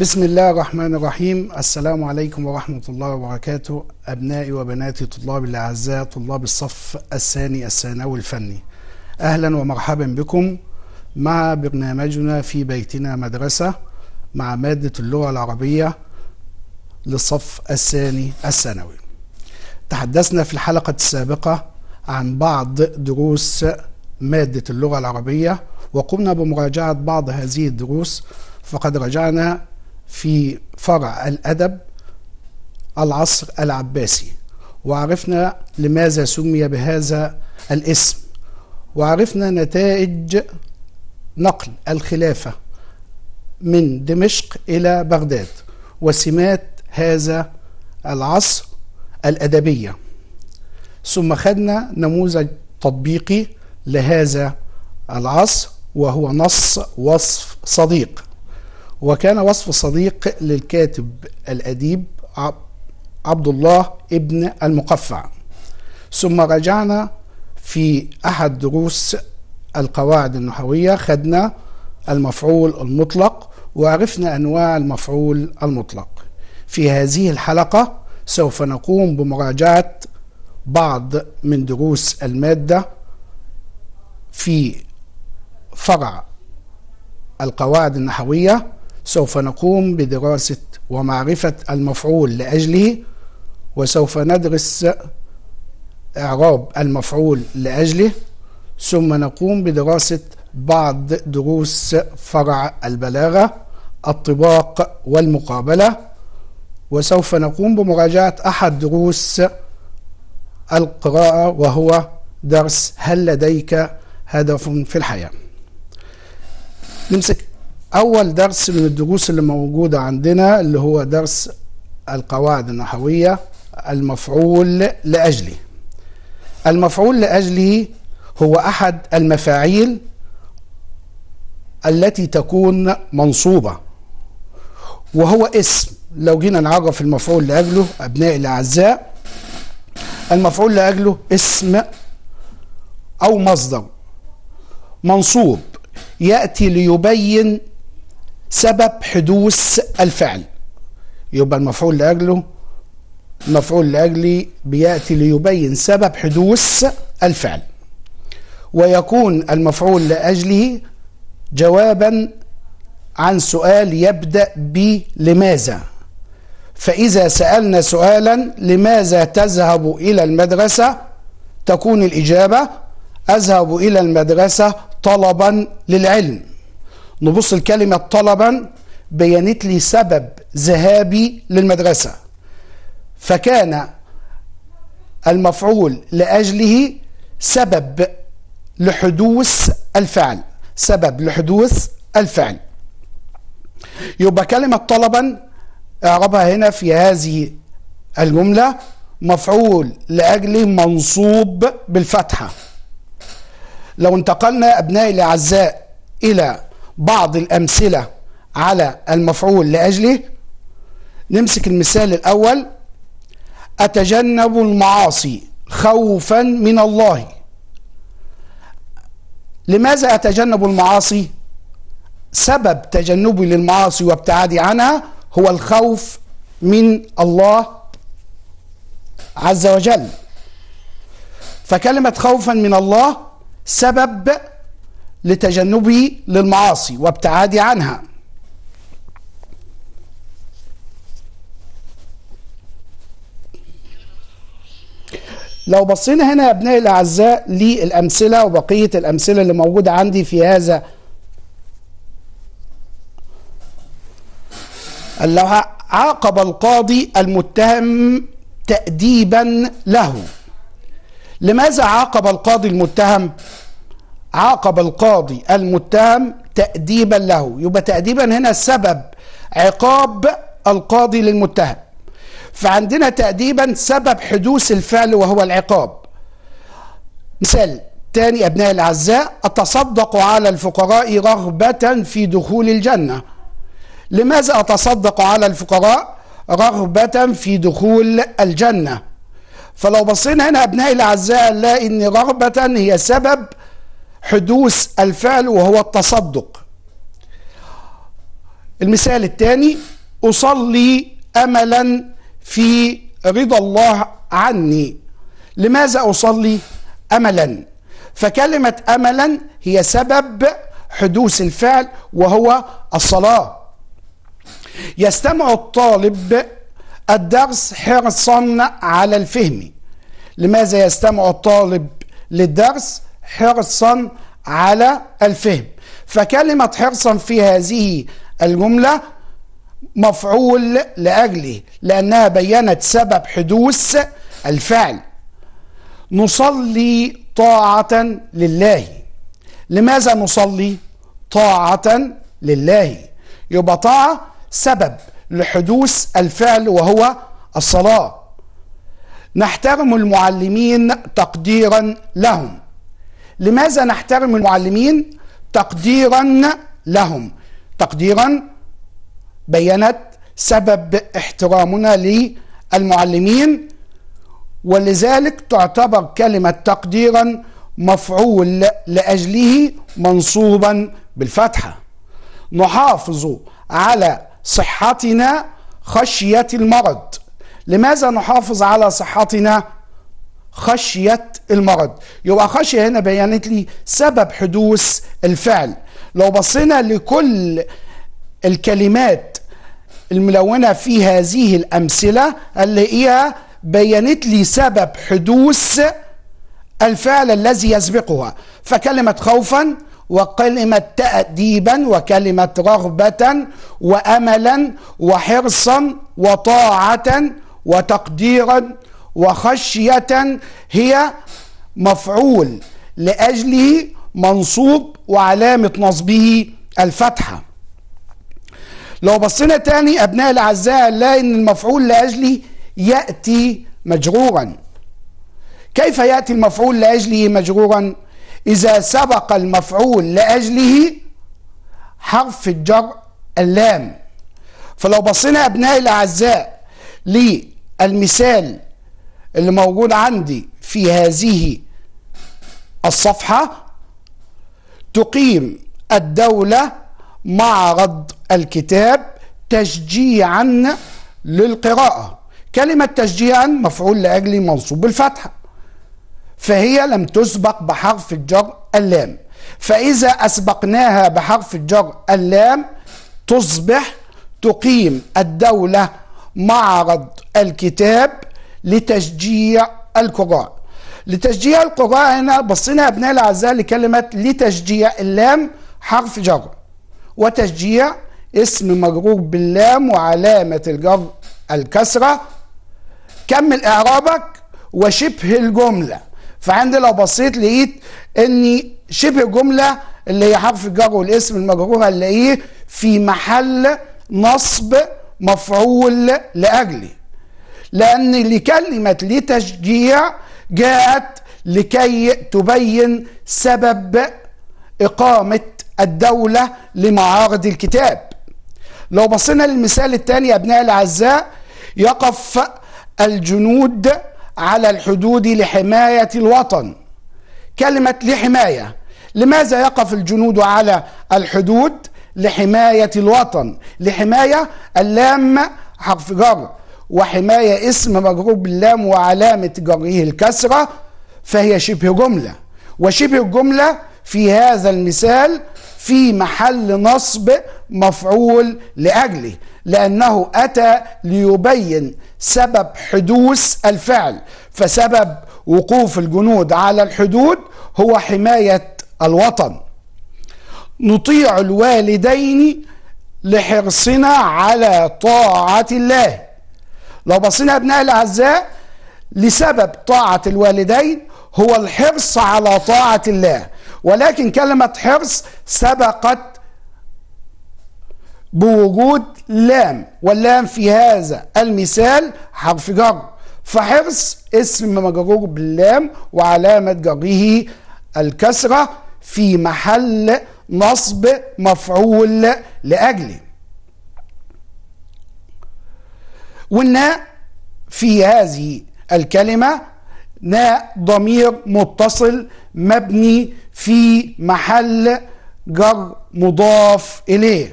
بسم الله الرحمن الرحيم السلام عليكم ورحمة الله وبركاته أبنائي وبناتي طلاب الأعزاء طلاب الصف الثاني الثانوي الفني أهلا ومرحبا بكم مع برنامجنا في بيتنا مدرسة مع مادة اللغة العربية للصف الثاني الثانوي تحدثنا في الحلقة السابقة عن بعض دروس مادة اللغة العربية وقمنا بمراجعة بعض هذه الدروس فقد رجعنا في فرع الأدب العصر العباسي وعرفنا لماذا سمي بهذا الاسم وعرفنا نتائج نقل الخلافة من دمشق إلى بغداد وسمات هذا العصر الأدبية ثم خدنا نموذج تطبيقي لهذا العصر وهو نص وصف صديق وكان وصف صديق للكاتب الأديب عبد الله ابن المقفع ثم رجعنا في أحد دروس القواعد النحوية خدنا المفعول المطلق وعرفنا أنواع المفعول المطلق في هذه الحلقة سوف نقوم بمراجعة بعض من دروس المادة في فرع القواعد النحوية سوف نقوم بدراسة ومعرفة المفعول لأجله وسوف ندرس إعراب المفعول لأجله ثم نقوم بدراسة بعض دروس فرع البلاغة الطباق والمقابلة وسوف نقوم بمراجعة أحد دروس القراءة وهو درس هل لديك هدف في الحياة نمسك أول درس من الدروس اللي موجودة عندنا اللي هو درس القواعد النحوية المفعول لأجله المفعول لأجله هو أحد المفاعيل التي تكون منصوبة وهو اسم لو جينا نعرف المفعول لأجله أبنائي الأعزاء المفعول لأجله اسم أو مصدر منصوب يأتي ليبين سبب حدوث الفعل يبقى المفعول لأجله مفعول لأجلي بيأتي ليبين سبب حدوث الفعل ويكون المفعول لأجله جوابا عن سؤال يبدأ ب لماذا فإذا سألنا سؤالا لماذا تذهب إلى المدرسة تكون الإجابة أذهب إلى المدرسة طلبا للعلم نبص لكلمة طلبا بينت لي سبب ذهابي للمدرسة فكان المفعول لأجله سبب لحدوث الفعل سبب لحدوث الفعل يبقى كلمة طلبا اعربها هنا في هذه الجملة مفعول لأجله منصوب بالفتحة لو انتقلنا أبنائي الأعزاء إلى بعض الأمثلة على المفعول لأجله نمسك المثال الأول أتجنب المعاصي خوفا من الله لماذا أتجنب المعاصي؟ سبب تجنبي للمعاصي وابتعادي عنها هو الخوف من الله عز وجل فكلمة خوفا من الله سبب لتجنبي للمعاصي وابتعادي عنها لو بصينا هنا يا ابنائي الاعزاء للامثله وبقيه الامثله اللي موجوده عندي في هذا اللوحه عاقب القاضي المتهم تاديبا له لماذا عاقب القاضي المتهم عاقب القاضي المتهم تأديبا له يبقى تأديبا هنا سبب عقاب القاضي للمتهم فعندنا تأديبا سبب حدوث الفعل وهو العقاب مثال تاني أبناء الأعزاء أتصدق على الفقراء رغبة في دخول الجنة لماذا أتصدق على الفقراء رغبة في دخول الجنة فلو بصينا هنا أبناء الأعزاء لا إن رغبة هي سبب حدوث الفعل وهو التصدق المثال الثاني أصلي أملا في رضا الله عني لماذا أصلي أملا فكلمة أملا هي سبب حدوث الفعل وهو الصلاة يستمع الطالب الدرس حرصا على الفهم لماذا يستمع الطالب للدرس حرصا على الفهم فكلمة حرصا في هذه الجملة مفعول لأجله لأنها بينت سبب حدوث الفعل نصلي طاعة لله لماذا نصلي طاعة لله يبقى طاعة سبب لحدوث الفعل وهو الصلاة نحترم المعلمين تقديرا لهم لماذا نحترم المعلمين تقديرا لهم تقديرا بينت سبب احترامنا للمعلمين ولذلك تعتبر كلمة تقديرا مفعول لأجله منصوبا بالفتحة نحافظ على صحتنا خشية المرض لماذا نحافظ على صحتنا خشية المرض يبقى خشية هنا بيانت لي سبب حدوث الفعل لو بصينا لكل الكلمات الملونة في هذه الأمثلة هنلاقيها بيانت لي سبب حدوث الفعل الذي يسبقها فكلمة خوفا وكلمة تأديبا وكلمة رغبة وأملا وحرصا وطاعة وتقديرا وخشية هي مفعول لأجله منصوب وعلامة نصبه الفتحة لو بصينا تاني أبناء الأعزاء نلاقي إن المفعول لأجله يأتي مجرورا كيف يأتي المفعول لأجله مجرورا إذا سبق المفعول لأجله حرف الجر اللام فلو بصينا أبناء الأعزاء للمثال اللي موجود عندي في هذه الصفحة تقيم الدولة معرض الكتاب تشجيعا للقراءة كلمة تشجيعا مفعول لأجل منصوب بالفتحة فهي لم تسبق بحرف الجر اللام فإذا أسبقناها بحرف الجر اللام تصبح تقيم الدولة معرض الكتاب لتشجيع القراء لتشجيع القراء هنا بصينا يا ابنائي الاعزاء لكلمه لتشجيع اللام حرف جر وتشجيع اسم مجرور باللام وعلامه الجر الكسره كمل اعرابك وشبه الجمله فعندي لو بصيت لقيت ان شبه الجمله اللي هي حرف الجر والاسم المجرور هنلاقيه في محل نصب مفعول لاجلي لأن لكلمة لتشجيع جاءت لكي تبين سبب إقامة الدولة لمعارض الكتاب لو بصينا للمثال الثاني أبناء الأعزاء يقف الجنود على الحدود لحماية الوطن كلمة لحماية لماذا يقف الجنود على الحدود لحماية الوطن لحماية اللام حرف جر وحماية اسم مجرور باللام وعلامة جره الكسرة فهي شبه جملة وشبه الجملة في هذا المثال في محل نصب مفعول لأجله لأنه أتى ليبين سبب حدوث الفعل فسبب وقوف الجنود على الحدود هو حماية الوطن نطيع الوالدين لحرصنا على طاعة الله لو بصينا أبناء الأعزاء لسبب طاعة الوالدين هو الحرص على طاعة الله ولكن كلمة حرص سبقت بوجود لام واللام في هذا المثال حرف جر فحرص اسم مجرور باللام وعلامة جره الكسرة في محل نصب مفعول لأجله والناء في هذه الكلمة ناء ضمير متصل مبني في محل جر مضاف إليه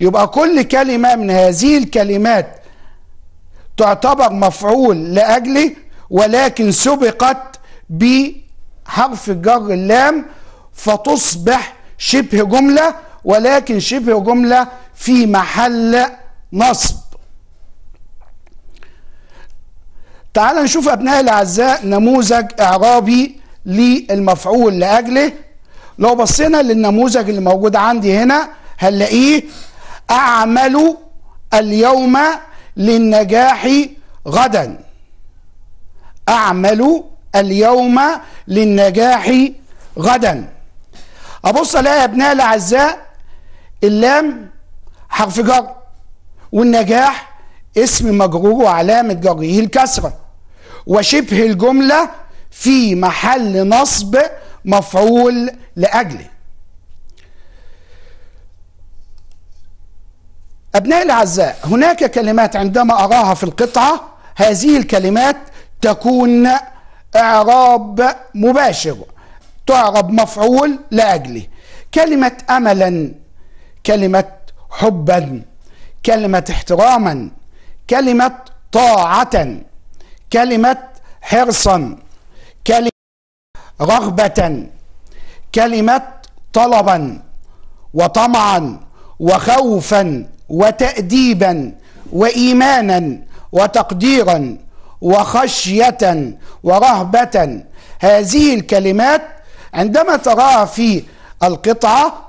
يبقى كل كلمة من هذه الكلمات تعتبر مفعول لأجله ولكن سبقت بحرف جر اللام فتصبح شبه جملة ولكن شبه جملة في محل نصب تعال نشوف أبنائي الأعزاء نموذج إعرابي للمفعول لأجله لو بصينا للنموذج اللي موجود عندي هنا هنلاقيه أعمل اليوم للنجاح غدا أعمل اليوم للنجاح غدا أبص ألاقي يا أبنائي الأعزاء اللام حرف جر والنجاح اسم مجرور وعلامة جره الكسرة وشبه الجملة في محل نصب مفعول لأجله أبنائي الأعزاء هناك كلمات عندما أراها في القطعة هذه الكلمات تكون إعراب مباشر تعرب مفعول لأجله كلمة أملا كلمة حبا كلمة احتراما كلمة طاعة كلمة حرصا كلمة رغبة كلمة طلبا وطمعا وخوفا وتأديبا وإيمانا وتقديرا وخشية ورهبة هذه الكلمات عندما تراها في القطعة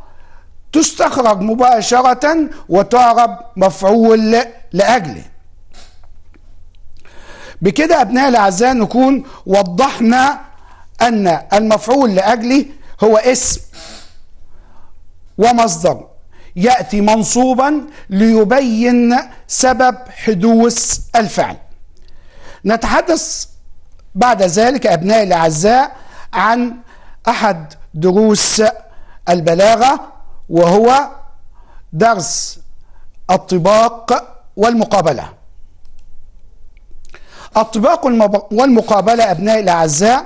تستخرج مباشرة وتعرب مفعول لأجله بكده أبنائي الأعزاء نكون وضحنا أن المفعول لأجله هو اسم ومصدر يأتي منصوبا ليبين سبب حدوث الفعل نتحدث بعد ذلك أبنائي الأعزاء عن أحد دروس البلاغة وهو درس الطباق والمقابله الطباق والمقابلة أبنائي الأعزاء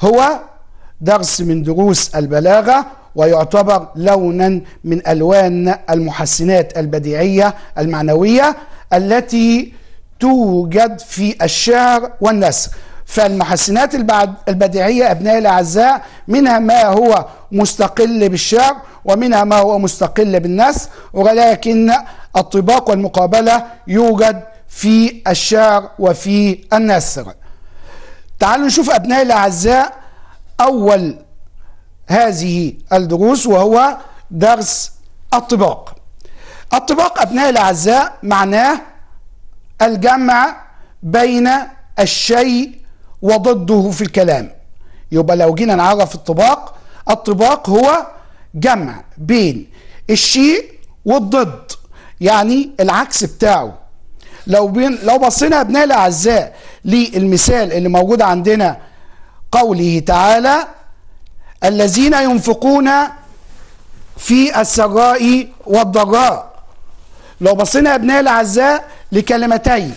هو درس من دروس البلاغة ويعتبر لونا من ألوان المحسنات البديعية المعنوية التي توجد في الشعر والنثر فالمحسنات البديعية أبنائي الأعزاء منها ما هو مستقل بالشعر ومنها ما هو مستقل بالنثر ولكن الطباق والمقابلة يوجد في الشعر وفي النثر تعالوا نشوف أبنائي الأعزاء أول هذه الدروس وهو درس الطباق الطباق أبنائي الأعزاء معناه الجمع بين الشيء وضده في الكلام يبقى لو جينا نعرف الطباق الطباق هو جمع بين الشيء والضد يعني العكس بتاعه لو بين لو بصينا يا ابنائي الاعزاء للمثال اللي موجود عندنا قوله تعالى الذين ينفقون في السراء والضراء لو بصينا يا ابنائي الاعزاء لكلمتين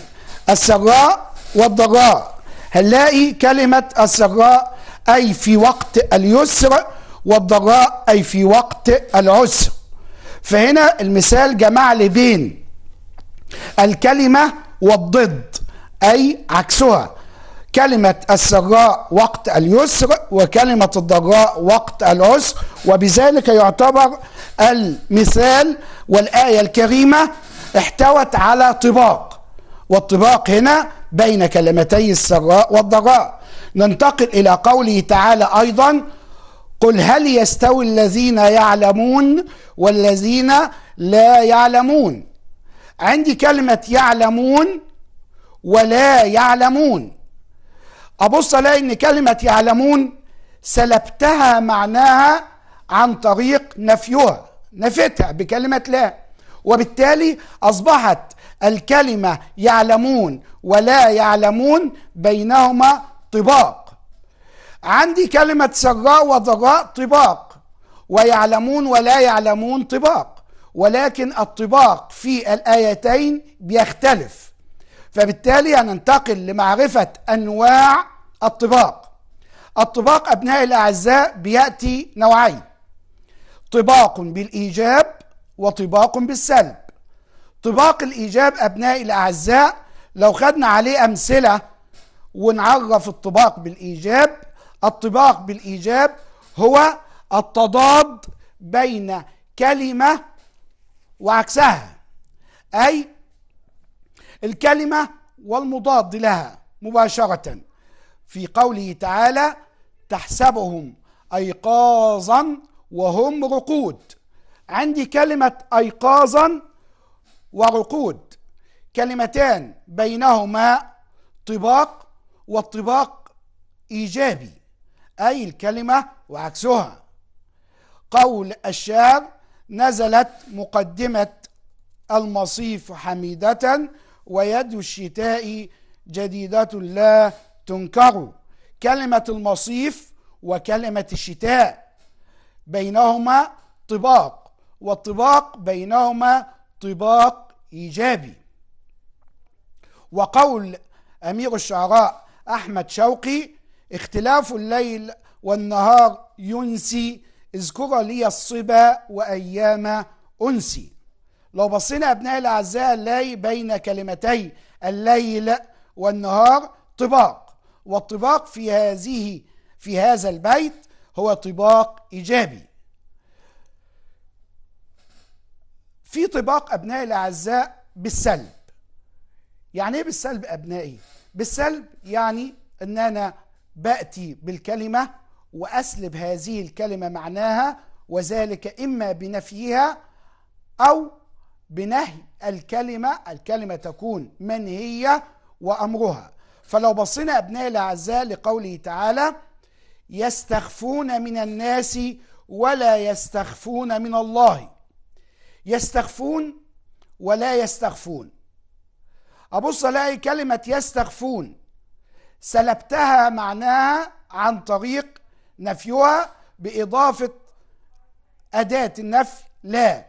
السراء والضراء هنلاقي كلمه السراء اي في وقت اليسر والضراء اي في وقت العسر فهنا المثال جمع لي بين الكلمة والضد أي عكسها كلمة السراء وقت اليسر وكلمة الضراء وقت العسر وبذلك يعتبر المثال والآية الكريمة احتوت على طباق والطباق هنا بين كلمتي السراء والضراء ننتقل إلى قوله تعالى أيضا قل هل يستوي الذين يعلمون والذين لا يعلمون عندي كلمة يعلمون ولا يعلمون أبص ألاقي إن كلمة يعلمون سلبتها معناها عن طريق نفيها نفتها بكلمة لا وبالتالي أصبحت الكلمة يعلمون ولا يعلمون بينهما طباق عندي كلمة سراء وضراء طباق ويعلمون ولا يعلمون طباق ولكن الطباق في الآيتين بيختلف فبالتالي هننتقل لمعرفة أنواع الطباق الطباق أبنائي الأعزاء بيأتي نوعين طباق بالإيجاب وطباق بالسلب طباق الإيجاب أبنائي الأعزاء لو خدنا عليه أمثلة ونعرف الطباق بالإيجاب الطباق بالإيجاب هو التضاد بين كلمة وعكسها أي الكلمة والمضاد لها مباشرة في قوله تعالى تحسبهم أيقاظا وهم رقود عندي كلمة أيقاظا ورقود كلمتان بينهما طباق والطباق إيجابي أي الكلمة وعكسها قول الشاعر نزلت مقدمة المصيف حميدة ويد الشتاء جديدة لا تنكر كلمة المصيف وكلمة الشتاء بينهما طباق والطباق بينهما طباق إيجابي وقول أمير الشعراء أحمد شوقي اختلاف الليل والنهار ينسي اذكر لي الصبا وأيام أنسي لو بصينا أبنائي الأعزاء نلاقي بين كلمتي الليل والنهار طباق والطباق في هذه في هذا البيت هو طباق إيجابي في طباق أبنائي الأعزاء بالسلب يعني إيه بالسلب أبنائي؟ بالسلب يعني إن أنا بأتي بالكلمة وأسلب هذه الكلمة معناها وذلك إما بنفيها أو بنهي الكلمة الكلمة تكون من هي وأمرها فلو بصينا أبناء الأعزاء لقوله تعالى يستخفون من الناس ولا يستخفون من الله يستخفون ولا يستخفون أبص ألاقي كلمة يستخفون سلبتها معناها عن طريق نفيها بإضافة أداة النفي لا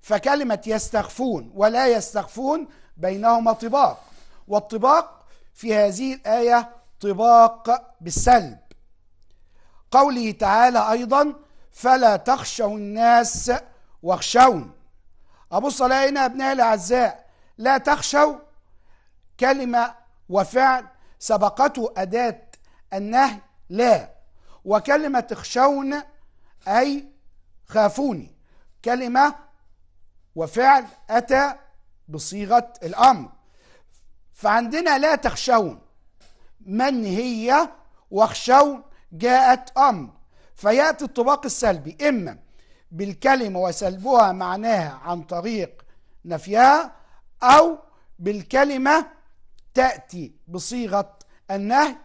فكلمة يستخفون ولا يستخفون بينهما طباق والطباق في هذه الآية طباق بالسلب قوله تعالى أيضا فلا تخشوا الناس واخشون أبص علينا أبنائي الأعزاء لا تخشوا كلمة وفعل سبقته أداة النهي لا وكلمة اخشون أي خافوني كلمة وفعل أتى بصيغة الأمر فعندنا لا تخشون من هي واخشون جاءت أمر فيأتي الطباق السلبي إما بالكلمة وسلبها معناها عن طريق نفيها أو بالكلمة تأتي بصيغة النهي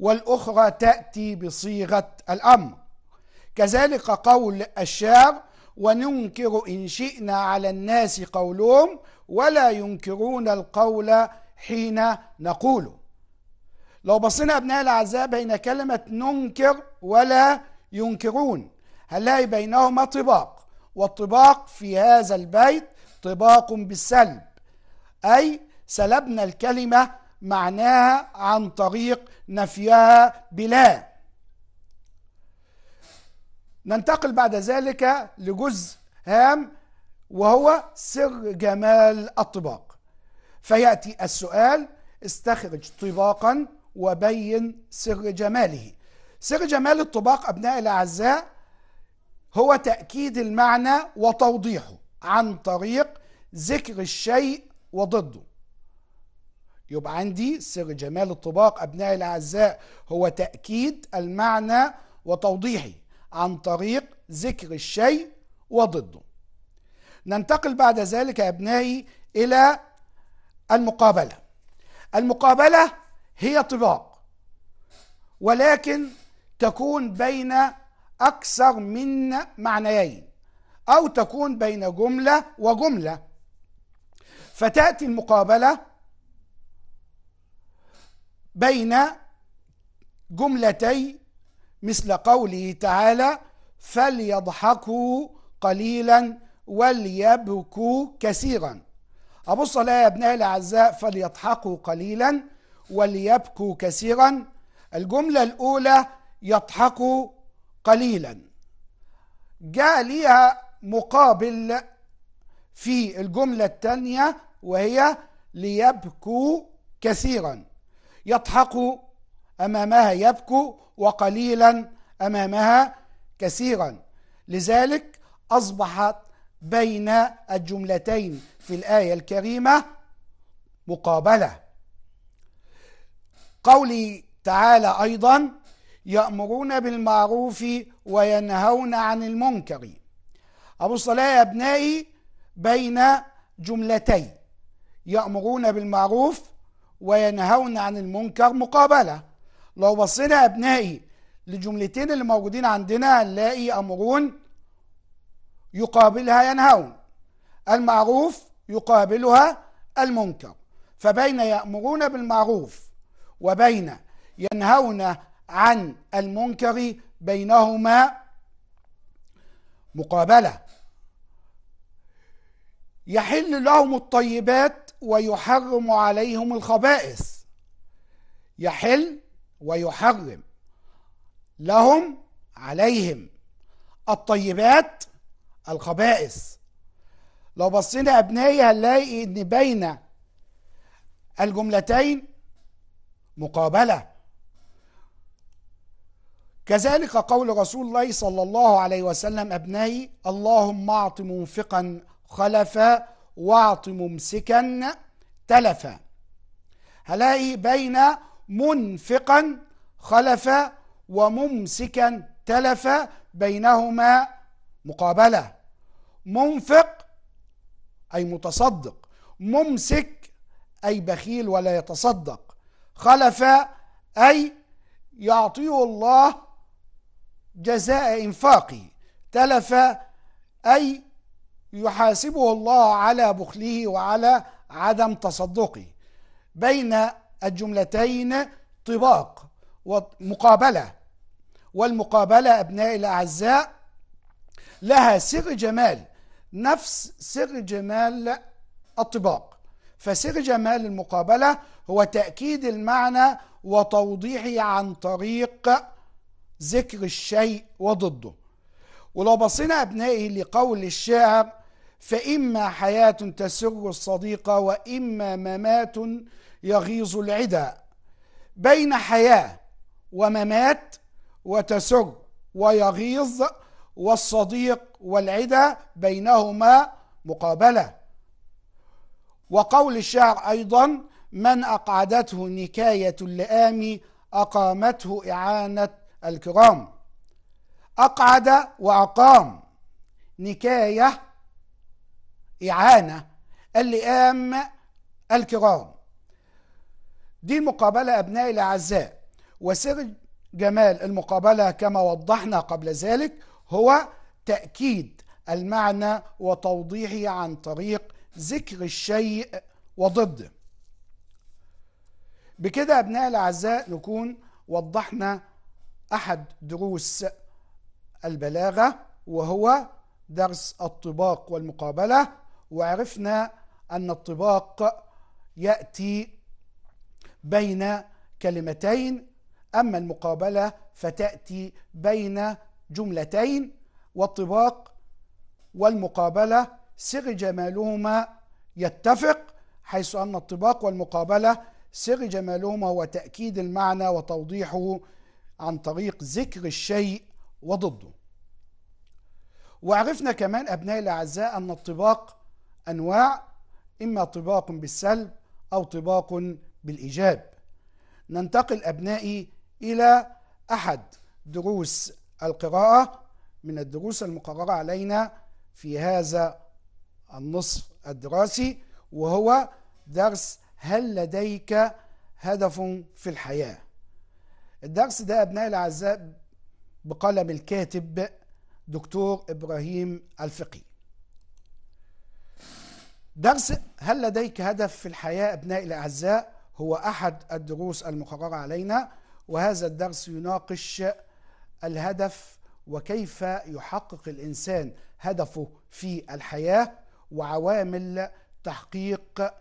والأخرى تأتي بصيغة الأمر كذلك قول الشاعر وننكر إن شئنا على الناس قولهم ولا ينكرون القول حين نقوله لو بصينا أبناء الأعزاء بين كلمة ننكر ولا ينكرون هنلاقي بينهما طباق والطباق في هذا البيت طباق بالسلب أي سلبنا الكلمة معناها عن طريق نفيها بلا ننتقل بعد ذلك لجزء هام وهو سر جمال الطباق فيأتي السؤال استخرج طباقا وبين سر جماله سر جمال الطباق أبنائي الأعزاء هو تأكيد المعنى وتوضيحه عن طريق ذكر الشيء وضده يبقى عندي سر جمال الطباق أبنائي الأعزاء هو تأكيد المعنى وتوضيحه عن طريق ذكر الشيء وضده ننتقل بعد ذلك يا أبنائي إلى المقابلة المقابلة هي طباق ولكن تكون بين أكثر من معنيين أو تكون بين جملة وجملة فتأتي المقابلة بين جملتي مثل قوله تعالى فليضحكوا قليلا وليبكوا كثيرا أبص لا يا أبنائي الأعزاء فليضحكوا قليلا وليبكوا كثيرا الجملة الأولى يضحكوا قليلا جاء ليها مقابل في الجملة الثانية وهي ليبكوا كثيرا يضحك أمامها يبكو وقليلا أمامها كثيرا لذلك أصبحت بين الجملتين في الآية الكريمة مقابلة قوله تعالى أيضا يأمرون بالمعروف وينهون عن المنكر أبو الصلاة يا أبنائي بين جملتين يأمرون بالمعروف وينهون عن المنكر مقابلة لو بصينا أبنائي لجملتين اللي موجودين عندنا نلاقي امرون يقابلها ينهون المعروف يقابلها المنكر فبين يأمرون بالمعروف وبين ينهون عن المنكر بينهما مقابلة يحل لهم الطيبات ويحرم عليهم الخبائث يحل ويحرم لهم عليهم الطيبات الخبائث لو بصينا أبنائي هنلاقي إن بين الجملتين مقابلة كذلك قول رسول الله صلى الله عليه وسلم أبنائي اللهم أعط منفقا خلفا واعط ممسكا تلفا هلاقي بين منفقا خلف وممسكا تلفا بينهما مقابلة منفق أي متصدق ممسك أي بخيل ولا يتصدق خلف أي يعطيه الله جزاء إنفاقه تلف أي يحاسبه الله على بخله وعلى عدم تصدقه بين الجملتين طباق ومقابلة والمقابلة أبنائي الأعزاء لها سر جمال نفس سر جمال الطباق فسر جمال المقابلة هو تأكيد المعنى وتوضيحه عن طريق ذكر الشيء وضده ولو بصينا أبنائي لقول الشاعر فإما حياة تسر الصديقة وإما ممات يغيظ العدا بين حياة وممات وتسر ويغيظ والصديق والعدا بينهما مقابلة وقول الشعر أيضا من أقعدته نكاية اللئام أقامته إعانة الكرام أقعد وأقام نكاية إعانة اللئام الكرام دي مقابلة أبنائي الأعزاء وسر جمال المقابلة كما وضحنا قبل ذلك هو تأكيد المعنى وتوضيحه عن طريق ذكر الشيء وضده بكده أبنائي الأعزاء نكون وضحنا أحد دروس البلاغة وهو درس الطباق والمقابلة وعرفنا أن الطباق يأتي بين كلمتين أما المقابلة فتأتي بين جملتين والطباق والمقابلة سر جمالهما يتفق حيث أن الطباق والمقابلة سر جمالهما هو تأكيد المعنى وتوضيحه عن طريق ذكر الشيء وضده وعرفنا كمان أبنائي الأعزاء أن الطباق أنواع إما طباق بالسلب أو طباق بالإيجاب ننتقل أبنائي إلى أحد دروس القراءة من الدروس المقررة علينا في هذا النصف الدراسي وهو درس هل لديك هدف في الحياة الدرس ده أبنائي الأعزاء بقلم الكاتب دكتور إبراهيم الفقي درس هل لديك هدف في الحياة أبنائي الأعزاء هو أحد الدروس المقررة علينا وهذا الدرس يناقش الهدف وكيف يحقق الإنسان هدفه في الحياة وعوامل تحقيق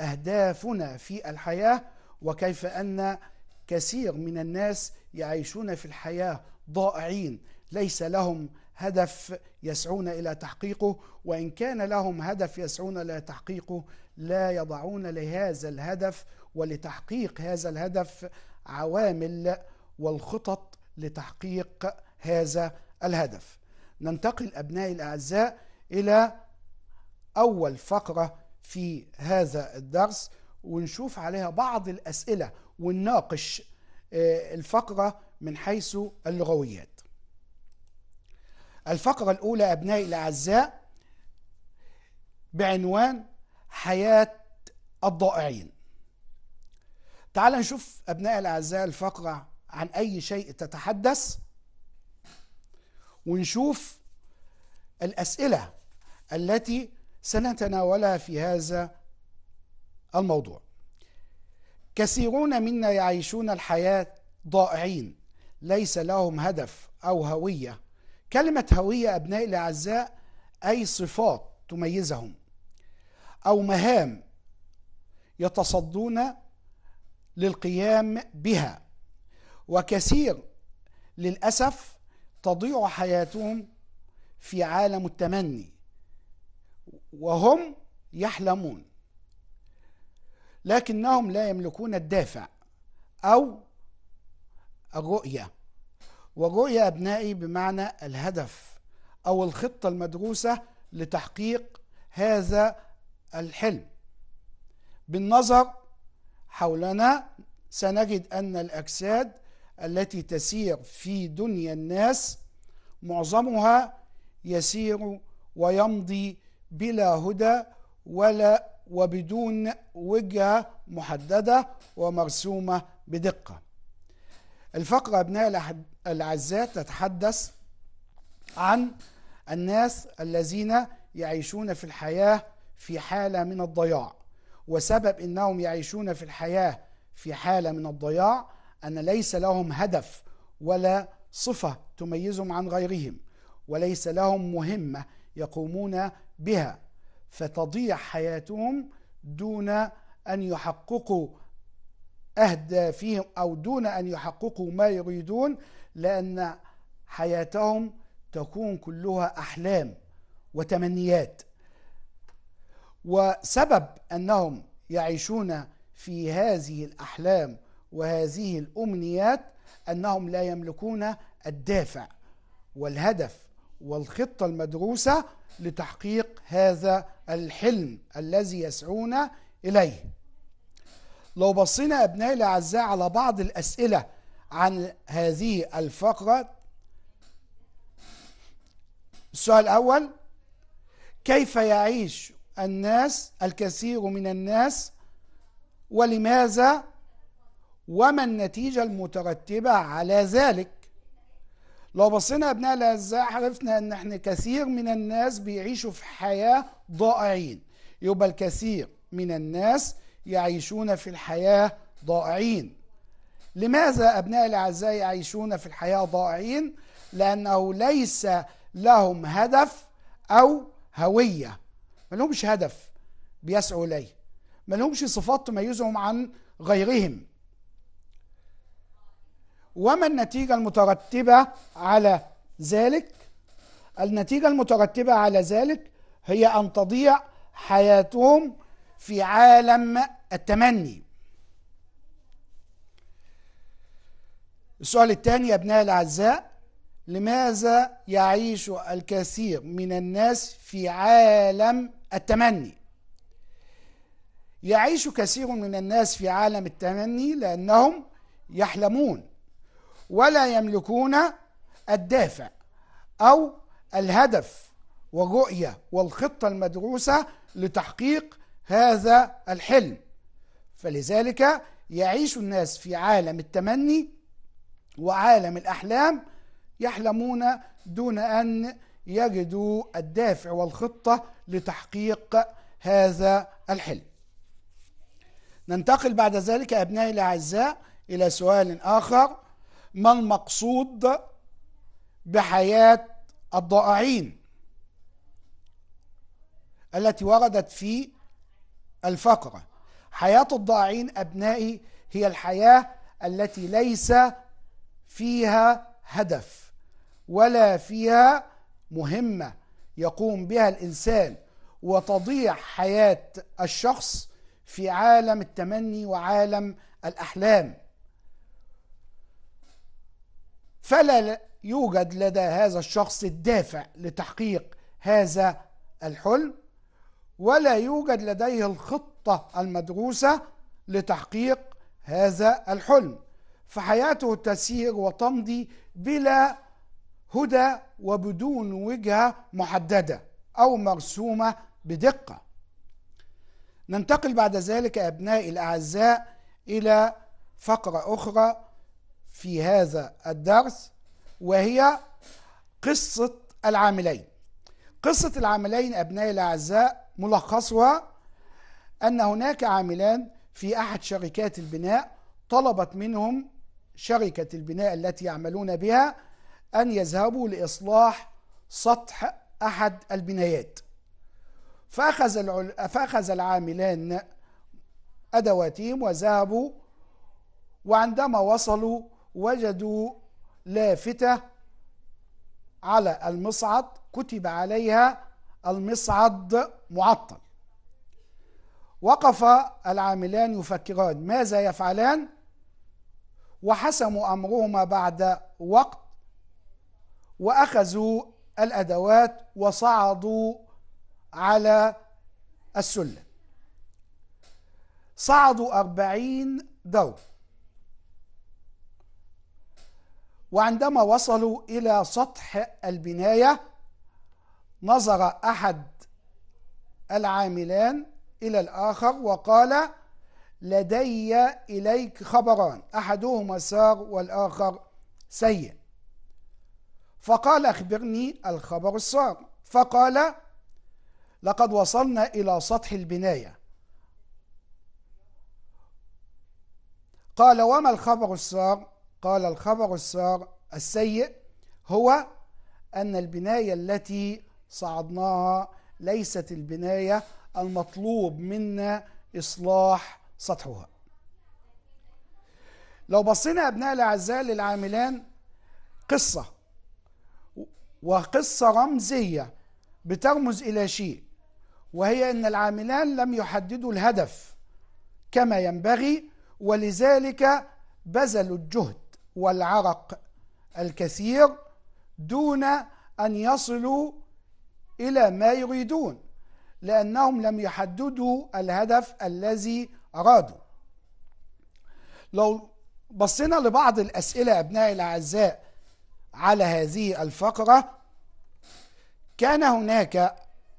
أهدافنا في الحياة وكيف أن كثير من الناس يعيشون في الحياة ضائعين ليس لهم هدف يسعون الى تحقيقه وان كان لهم هدف يسعون الى تحقيقه لا يضعون لهذا الهدف ولتحقيق هذا الهدف عوامل والخطط لتحقيق هذا الهدف ننتقل ابنائي الاعزاء الى اول فقره في هذا الدرس ونشوف عليها بعض الاسئله ونناقش آه، الفقره من حيث اللغويات الفقرة الأولى أبنائي الأعزاء بعنوان حياة الضائعين تعال نشوف أبنائي الأعزاء الفقرة عن أي شيء تتحدث ونشوف الأسئلة التي سنتناولها في هذا الموضوع كثيرون منا يعيشون الحياة ضائعين ليس لهم هدف أو هوية كلمة هوية أبنائي الأعزاء أي صفات تميزهم أو مهام يتصدون للقيام بها وكثير للأسف تضيع حياتهم في عالم التمني وهم يحلمون لكنهم لا يملكون الدافع أو الرؤية والرؤية أبنائي بمعنى الهدف أو الخطة المدروسة لتحقيق هذا الحلم بالنظر حولنا سنجد أن الأجساد التي تسير في دنيا الناس معظمها يسير ويمضي بلا هدى ولا وبدون وجهة محددة ومرسومة بدقة الفقرة أبناء الأعزاء تتحدث عن الناس الذين يعيشون في الحياة في حالة من الضياع وسبب أنهم يعيشون في الحياة في حالة من الضياع أن ليس لهم هدف ولا صفة تميزهم عن غيرهم وليس لهم مهمة يقومون بها فتضيع حياتهم دون أن يحققوا أهدافهم أو دون أن يحققوا ما يريدون لأن حياتهم تكون كلها أحلام وتمنيات وسبب أنهم يعيشون في هذه الأحلام وهذه الأمنيات أنهم لا يملكون الدافع والهدف والخطة المدروسة لتحقيق هذا الحلم الذي يسعون إليه لو بصينا أبنائي الأعزاء على بعض الأسئلة عن هذه الفقرة السؤال الأول كيف يعيش الناس الكثير من الناس ولماذا وما النتيجة المترتبة على ذلك لو بصينا أبناء الأعزاء عرفنا أن احنا كثير من الناس بيعيشوا في حياة ضائعين يبقى الكثير من الناس يعيشون في الحياة ضائعين لماذا أبناء الأعزاء يعيشون في الحياة ضائعين؟ لأنه ليس لهم هدف أو هوية ما لهمش هدف بيسعوا إليه ما لهمش صفات تميزهم عن غيرهم وما النتيجة المترتبة على ذلك؟ النتيجة المترتبة على ذلك هي أن تضيع حياتهم في عالم التمني السؤال الثاني يا ابنائي الاعزاء لماذا يعيش الكثير من الناس في عالم التمني يعيش كثير من الناس في عالم التمني لانهم يحلمون ولا يملكون الدافع او الهدف والرؤيه والخطه المدروسه لتحقيق هذا الحلم فلذلك يعيش الناس في عالم التمني وعالم الأحلام يحلمون دون أن يجدوا الدافع والخطة لتحقيق هذا الحلم ننتقل بعد ذلك أبنائي الأعزاء إلى سؤال آخر ما المقصود بحياة الضائعين التي وردت في الفقرة حياة الضائعين أبنائي هي الحياة التي ليس فيها هدف ولا فيها مهمة يقوم بها الإنسان وتضيع حياة الشخص في عالم التمني وعالم الأحلام فلا يوجد لدى هذا الشخص الدافع لتحقيق هذا الحلم ولا يوجد لديه الخطة المدروسة لتحقيق هذا الحلم فحياته تسير وتمضي بلا هدى وبدون وجهة محددة أو مرسومة بدقة ننتقل بعد ذلك أبنائي الأعزاء إلى فقرة أخرى في هذا الدرس وهي قصة العاملين قصة العاملين أبنائي الأعزاء ملخصها أن هناك عاملان في أحد شركات البناء طلبت منهم شركة البناء التي يعملون بها أن يذهبوا لإصلاح سطح أحد البنايات فأخذ, العل... فأخذ العاملان أدواتهم وذهبوا وعندما وصلوا وجدوا لافتة على المصعد كتب عليها المصعد معطل وقف العاملان يفكران ماذا يفعلان وحسموا امرهما بعد وقت واخذوا الادوات وصعدوا على السلم صعدوا أربعين دور وعندما وصلوا إلى سطح البناية نظر أحد العاملان إلى الآخر وقال لدي إليك خبران أحدهما سار والآخر سيء فقال أخبرني الخبر السار فقال لقد وصلنا إلى سطح البناية قال وما الخبر السار قال الخبر السار السيء هو أن البناية التي صعدناها ليست البناية المطلوب منا إصلاح سطحها لو بصينا أبناء الأعزاء للعاملان قصة وقصة رمزية بترمز إلى شيء وهي أن العاملان لم يحددوا الهدف كما ينبغي ولذلك بذلوا الجهد والعرق الكثير دون أن يصلوا إلى ما يريدون لأنهم لم يحددوا الهدف الذي أرادوا لو بصينا لبعض الأسئلة أبنائي الأعزاء على هذه الفقرة كان هناك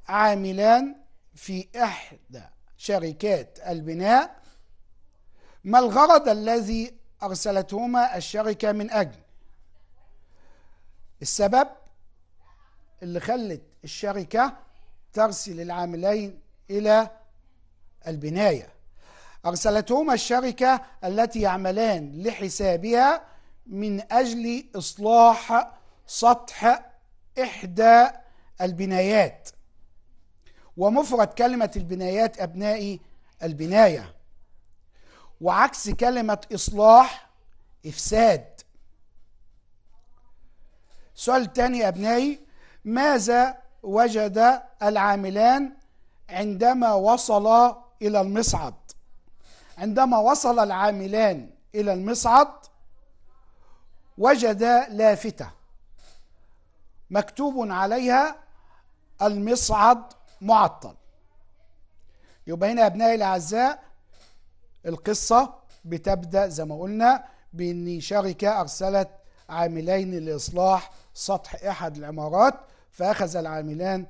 عاملان في إحدى شركات البناء ما الغرض الذي أرسلتهما الشركة من أجل السبب اللي خلت الشركة ترسل العاملين إلى البناية أرسلتهما الشركة التي يعملان لحسابها من أجل إصلاح سطح إحدى البنايات ومفرد كلمة البنايات أبنائي البناية وعكس كلمة إصلاح إفساد سؤال تاني يا أبنائي ماذا وجد العاملان عندما وصلا إلى المصعد عندما وصل العاملان إلى المصعد وجدا لافتة مكتوب عليها المصعد معطل يبقى هنا أبنائي الأعزاء القصة بتبدأ زي ما قلنا بأن شركة أرسلت عاملين لإصلاح سطح أحد العمارات فأخذ العاملان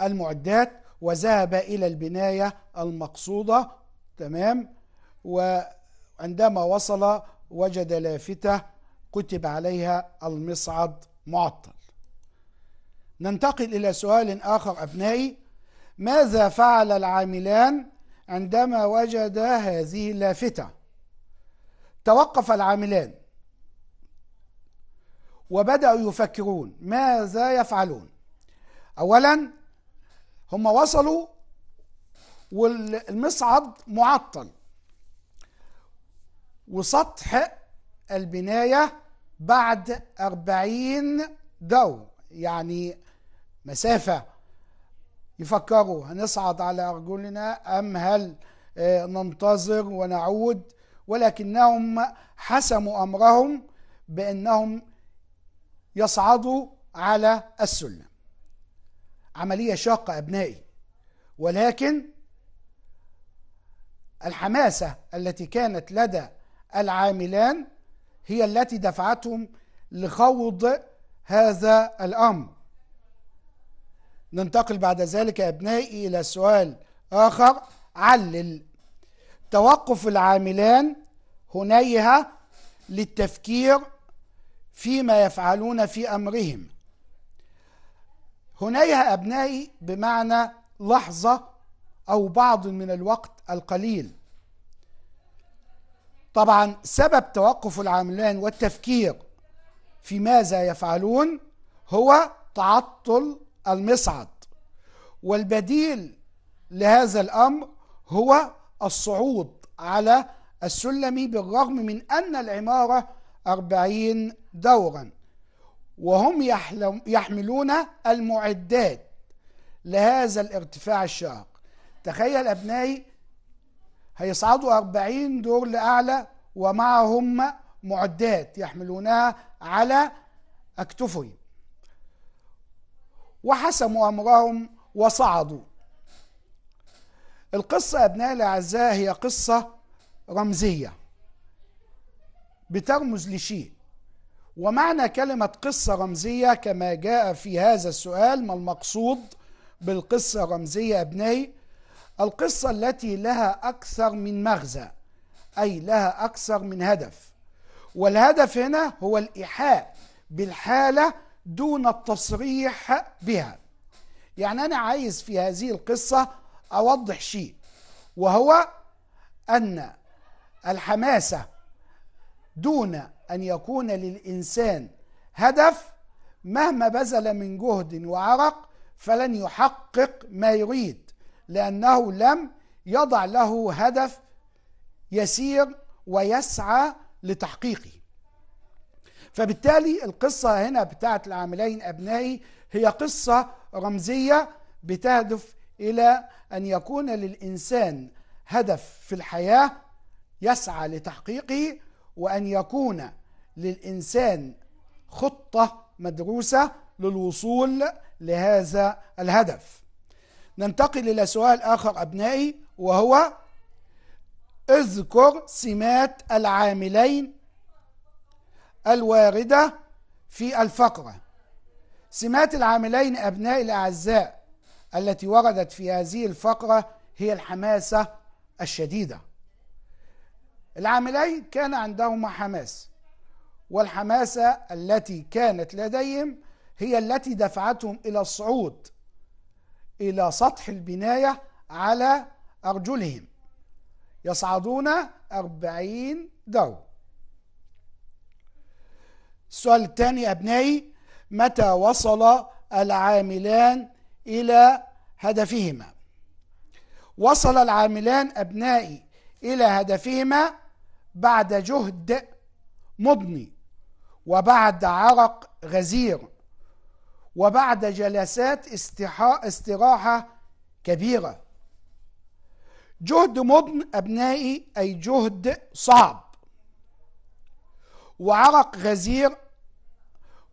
المعدات وذهب إلى البناية المقصودة تمام وعندما وصل وجد لافتة كتب عليها المصعد معطل ننتقل إلى سؤال آخر أبنائي ماذا فعل العاملان عندما وجد هذه اللافتة توقف العاملان وبدأوا يفكرون ماذا يفعلون أولا هم وصلوا والمصعد معطل وسطح البناية بعد أربعين دور يعني مسافة يفكروا هنصعد على أرجلنا أم هل آه، ننتظر ونعود ولكنهم حسموا أمرهم بأنهم يصعدوا على السلم عملية شاقة أبنائي ولكن الحماسة التي كانت لدى العاملان هي التي دفعتهم لخوض هذا الأمر ننتقل بعد ذلك يا أبنائي إلى سؤال آخر علل توقف العاملان هنيهه للتفكير فيما يفعلون في أمرهم هنيها أبنائي بمعنى لحظة أو بعض من الوقت القليل طبعا سبب توقف العاملين والتفكير في ماذا يفعلون هو تعطل المصعد والبديل لهذا الأمر هو الصعود على السلم بالرغم من أن العمارة أربعين دورا وهم يحلم يحملون المعدات لهذا الارتفاع الشاق تخيل أبنائي هيصعدوا أربعين دور لأعلى ومعهم معدات يحملونها على أكتفهم وحسموا أمرهم وصعدوا القصة أبنائي الأعزاء هي قصة رمزية بترمز لشيء ومعنى كلمة قصة رمزية كما جاء في هذا السؤال ما المقصود بالقصة الرمزية أبنائي القصة التي لها أكثر من مغزى أي لها أكثر من هدف والهدف هنا هو الإيحاء بالحالة دون التصريح بها يعني أنا عايز في هذه القصة أوضح شيء وهو أن الحماسة دون أن يكون للإنسان هدف مهما بذل من جهد وعرق فلن يحقق ما يريد لأنه لم يضع له هدف يسير ويسعى لتحقيقه فبالتالي القصة هنا بتاعت العاملين أبنائي هي قصة رمزية بتهدف إلى أن يكون للإنسان هدف في الحياة يسعى لتحقيقه وأن يكون للإنسان خطة مدروسة للوصول لهذا الهدف ننتقل إلى سؤال آخر أبنائي وهو اذكر سمات العاملين الواردة في الفقرة سمات العاملين أبنائي الأعزاء التي وردت في هذه الفقرة هي الحماسة الشديدة العاملين كان عندهما حماس والحماسة التي كانت لديهم هي التي دفعتهم إلى الصعود إلى سطح البناية على أرجلهم يصعدون أربعين درب السؤال الثاني أبنائي متى وصل العاملان إلى هدفهما وصل العاملان أبنائي إلى هدفهما بعد جهد مضني وبعد عرق غزير وبعد جلسات استراحة كبيرة جهد مضن أبنائي أي جهد صعب وعرق غزير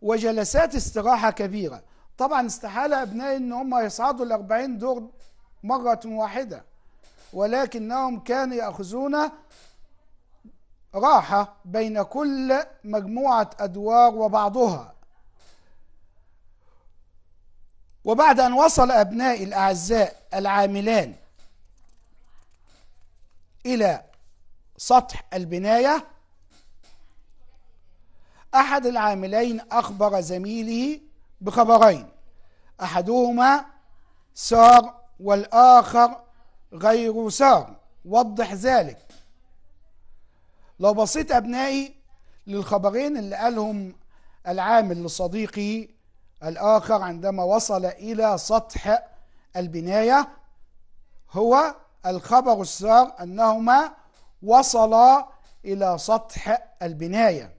وجلسات استراحة كبيرة طبعا استحالة أبنائي أن هم يصعدوا الأربعين دور مرة واحدة ولكنهم كانوا يأخذون راحة بين كل مجموعة أدوار وبعضها وبعد أن وصل أبنائي الأعزاء العاملان إلى سطح البناية أحد العاملين أخبر زميله بخبرين أحدهما سار والآخر غير سار وضح ذلك لو بصيت أبنائي للخبرين اللي قالهم العامل لصديقي الآخر عندما وصل إلى سطح البناية هو الخبر السار أنهما وصلا إلى سطح البناية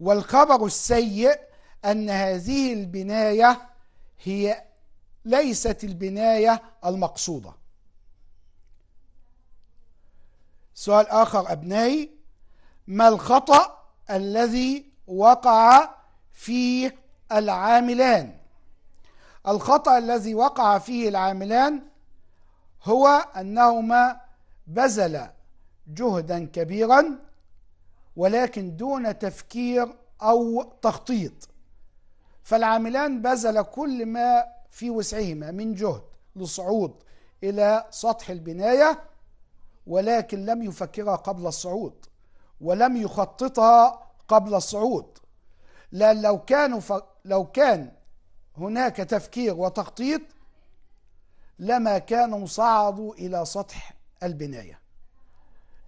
والخبر السيء أن هذه البناية هي ليست البناية المقصودة سؤال آخر أبنائي ما الخطأ الذي وقع فيه العاملان الخطأ الذي وقع فيه العاملان هو أنهما بذلا جهدا كبيرا ولكن دون تفكير أو تخطيط فالعاملان بذل كل ما في وسعهما من جهد لصعود إلى سطح البناية ولكن لم يفكرها قبل الصعود ولم يخططها قبل الصعود لأن لو كانوا ف... لو كان هناك تفكير وتخطيط لما كانوا صعدوا إلى سطح البناية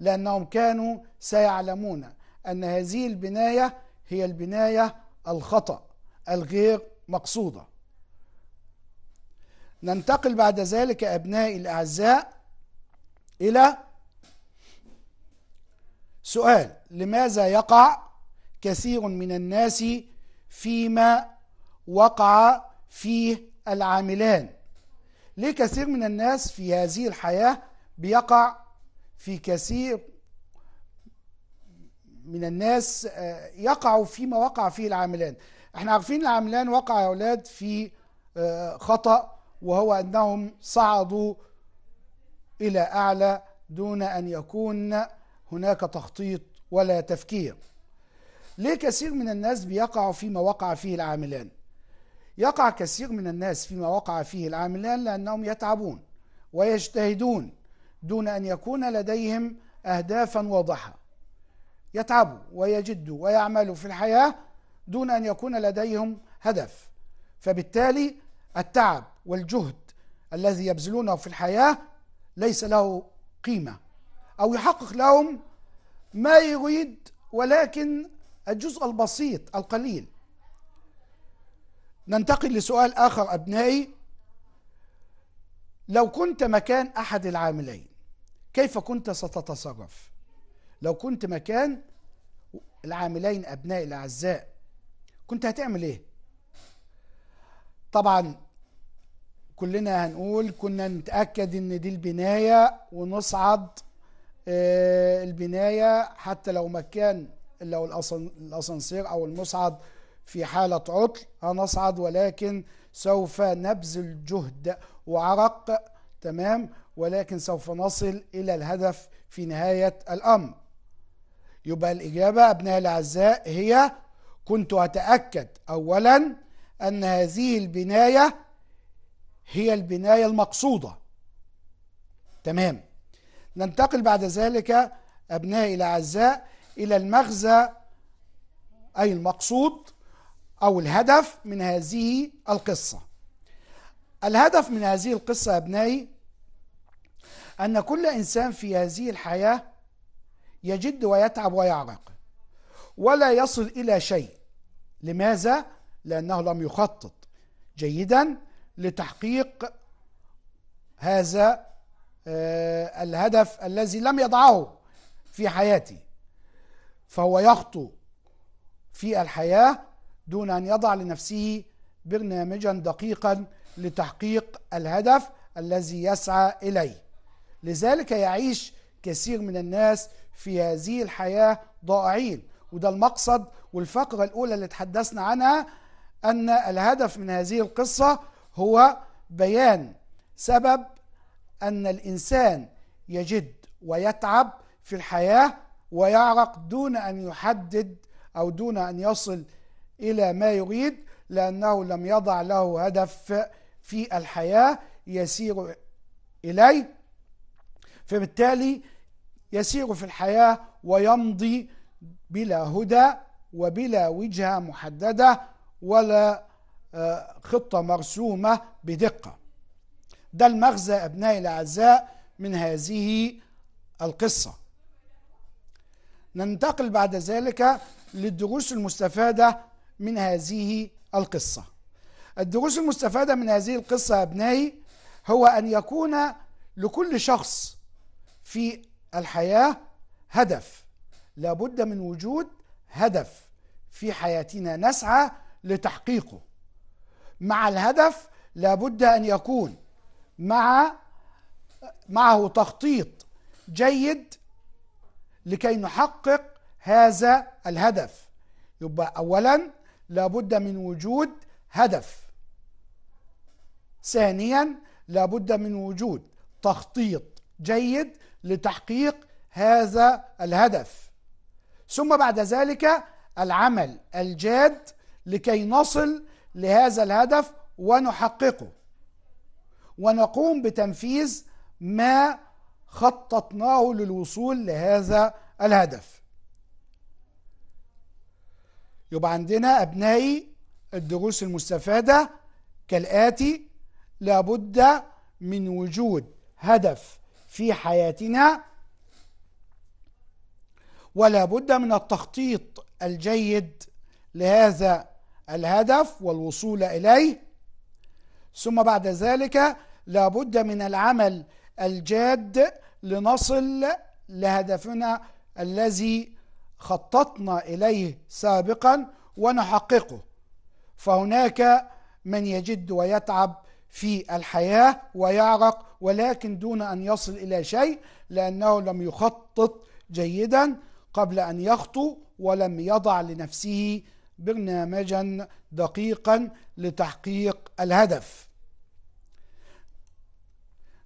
لأنهم كانوا سيعلمون أن هذه البناية هي البناية الخطأ الغير مقصودة ننتقل بعد ذلك أبنائي الأعزاء إلى سؤال لماذا يقع كثير من الناس فيما وقع فيه العاملان ليه كثير من الناس في هذه الحياة بيقع في كثير من الناس آه، يقع فيما وقع فيه العاملان احنا عارفين العاملان وقع يا اولاد في آه، خطأ وهو انهم صعدوا الى اعلى دون ان يكون هناك تخطيط ولا تفكير ليه كثير من الناس بيقع فيما وقع فيه العاملان يقع كثير من الناس فيما وقع فيه العاملان لأنهم يتعبون ويجتهدون دون أن يكون لديهم أهدافا واضحة يتعبوا ويجدوا ويعملوا في الحياة دون أن يكون لديهم هدف فبالتالي التعب والجهد الذي يبذلونه في الحياة ليس له قيمة أو يحقق لهم ما يريد ولكن الجزء البسيط القليل ننتقل لسؤال آخر أبنائي لو كنت مكان أحد العاملين كيف كنت ستتصرف لو كنت مكان العاملين أبنائي الأعزاء كنت هتعمل إيه طبعا كلنا هنقول كنا نتأكد إن دي البناية ونصعد آه، البناية حتى لو مكان لو الأسانسير أو المصعد في حالة عطل هنصعد ولكن سوف نبذل جهد وعرق تمام ولكن سوف نصل إلى الهدف في نهاية الأمر يبقى الإجابة أبنائي الأعزاء هي كنت أتأكد أولا أن هذه البناية هي البناية المقصودة تمام ننتقل بعد ذلك أبنائي الأعزاء إلى المغزى أي المقصود أو الهدف من هذه القصة الهدف من هذه القصة أبنائي أن كل إنسان في هذه الحياة يجد ويتعب ويعرق ولا يصل إلى شيء لماذا؟ لأنه لم يخطط جيدا لتحقيق هذا آه، الهدف الذي لم يضعه في حياتي فهو يخطو في الحياة دون أن يضع لنفسه برنامجا دقيقا لتحقيق الهدف الذي يسعى إليه لذلك يعيش كثير من الناس في هذه الحياة ضائعين وده المقصد والفقرة الأولى اللي تحدثنا عنها أن الهدف من هذه القصة هو بيان سبب أن الإنسان يجد ويتعب في الحياة ويعرق دون أن يحدد أو دون أن يصل إلى ما يريد لأنه لم يضع له هدف في الحياة يسير إليه فبالتالي يسير في الحياة ويمضي بلا هدى وبلا وجهة محددة ولا آه، خطة مرسومة بدقة ده المغزى أبنائي الأعزاء من هذه القصة ننتقل بعد ذلك للدروس المستفادة من هذه القصة الدروس المستفادة من هذه القصة يا أبنائي هو أن يكون لكل شخص في الحياة هدف لابد من وجود هدف في حياتنا نسعى لتحقيقه مع الهدف لابد أن يكون مع معه تخطيط جيد لكي نحقق هذا الهدف يبقى اولا لابد من وجود هدف ثانيا لابد من وجود تخطيط جيد لتحقيق هذا الهدف ثم بعد ذلك العمل الجاد لكي نصل لهذا الهدف ونحققه ونقوم بتنفيذ ما خططناه للوصول لهذا الهدف يبقى عندنا أبنائي الدروس المستفادة كالآتي لابد من وجود هدف في حياتنا ولا بد من التخطيط الجيد لهذا الهدف والوصول إليه ثم بعد ذلك لابد من العمل الجاد لنصل لهدفنا الذي خططنا إليه سابقا ونحققه فهناك من يجد ويتعب في الحياة ويعرق ولكن دون أن يصل إلى شيء لأنه لم يخطط جيدا قبل أن يخطو ولم يضع لنفسه برنامجا دقيقا لتحقيق الهدف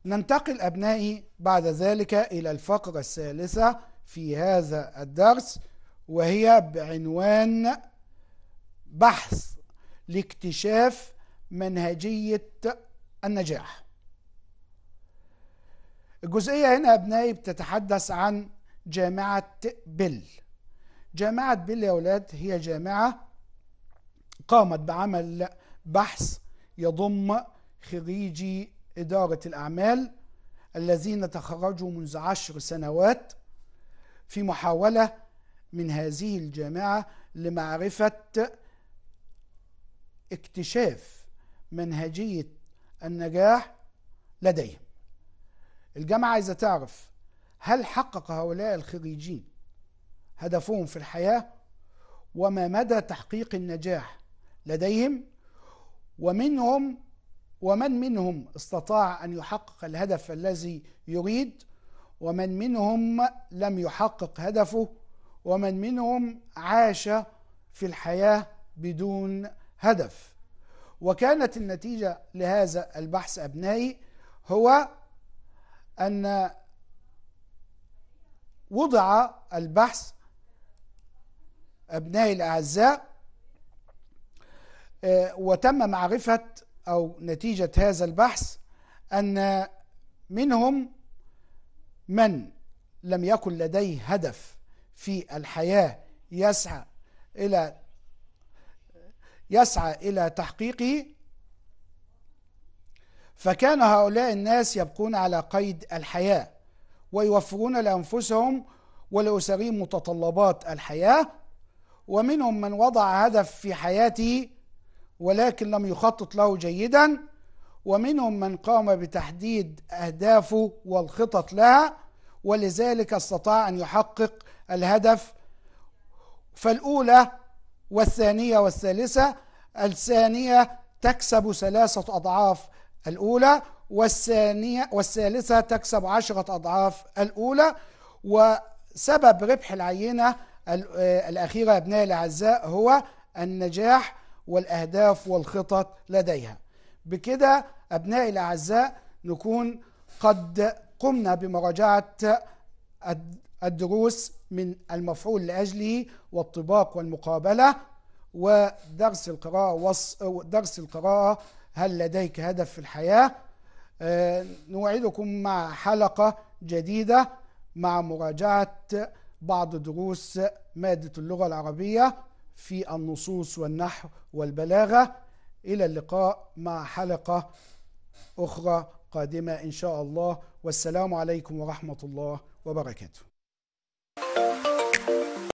ننتقل أبنائي بعد ذلك إلى الفقرة الثالثة في هذا الدرس وهي بعنوان بحث لاكتشاف منهجية النجاح الجزئية هنا أبنائي بتتحدث عن جامعة بيل جامعة بيل يا أولاد هي جامعة قامت بعمل بحث يضم خريجي إدارة الأعمال الذين تخرجوا منذ عشر سنوات في محاولة من هذه الجامعة لمعرفة اكتشاف منهجية النجاح لديهم الجامعة عايزة تعرف هل حقق هؤلاء الخريجين هدفهم في الحياة وما مدى تحقيق النجاح لديهم ومنهم ومن منهم استطاع أن يحقق الهدف الذي يريد ومن منهم لم يحقق هدفه ومن منهم عاش في الحياة بدون هدف وكانت النتيجة لهذا البحث أبنائي هو أن وضع البحث أبنائي الأعزاء آه، وتم معرفة أو نتيجة هذا البحث أن منهم من لم يكن لديه هدف في الحياة يسعى إلى يسعى إلى تحقيقه فكان هؤلاء الناس يبقون على قيد الحياة ويوفرون لأنفسهم ولأسرهم متطلبات الحياة ومنهم من وضع هدف في حياته ولكن لم يخطط له جيدا ومنهم من قام بتحديد أهدافه والخطط لها ولذلك استطاع أن يحقق الهدف فالأولى والثانية والثالثة الثانية تكسب ثلاثة أضعاف الأولى والثانية والثالثة تكسب عشرة أضعاف الأولى وسبب ربح العينة آه، الأخيرة أبنائي الأعزاء هو النجاح والأهداف والخطط لديها بكده أبنائي الأعزاء نكون قد قمنا بمراجعة الدروس من المفعول لأجله والطباق والمقابلة ودرس القراءة وص... درس القراءة هل لديك هدف في الحياة؟ آه، نوعدكم مع حلقة جديدة مع مراجعة بعض دروس مادة اللغة العربية في النصوص والنحو والبلاغة إلى اللقاء مع حلقة أخرى قادمة إن شاء الله والسلام عليكم ورحمة الله وبركاته